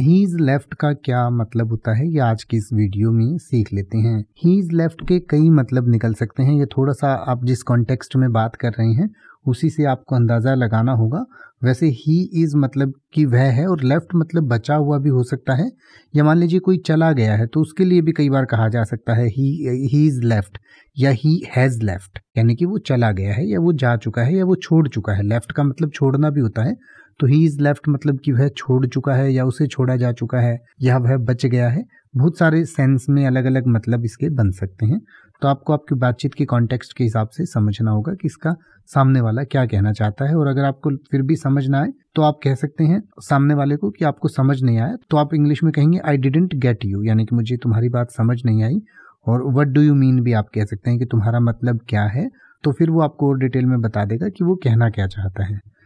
his left का क्या मतलब होता है ये आज की इस वीडियो में सीख लेते हैं हीज लेफ्ट के कई मतलब निकल सकते हैं ये थोड़ा सा आप जिस कॉन्टेक्स्ट में बात कर रहे हैं उसी से आपको अंदाज़ा लगाना होगा वैसे ही इज़ मतलब कि वह है और लेफ्ट मतलब बचा हुआ भी हो सकता है या मान लीजिए कोई चला गया है तो उसके लिए भी कई बार कहा जा सकता है ही ही इज़ लेफ्ट या ही हैज़ लेफ्ट यानी कि वो चला गया है या वो जा चुका है या वो छोड़ चुका है लेफ्ट का मतलब छोड़ना भी होता है तो ही इज लेफ्ट मतलब कि वह छोड़ चुका है या उसे छोड़ा जा चुका है या वह बच गया है बहुत सारे सेंस में अलग अलग मतलब इसके बन सकते हैं तो आपको आपकी बातचीत के कॉन्टेक्स्ट के हिसाब से समझना होगा कि इसका सामने वाला क्या कहना चाहता है और अगर आपको फिर भी समझ ना आए तो आप कह सकते हैं सामने वाले को कि आपको समझ नहीं आया तो आप इंग्लिश में कहेंगे आई डिडेंट गेट यू यानी कि मुझे तुम्हारी बात समझ नहीं आई और वट डू यू मीन भी आप कह सकते हैं कि तुम्हारा मतलब क्या है तो फिर वो आपको और डिटेल में बता देगा कि वो कहना क्या चाहता है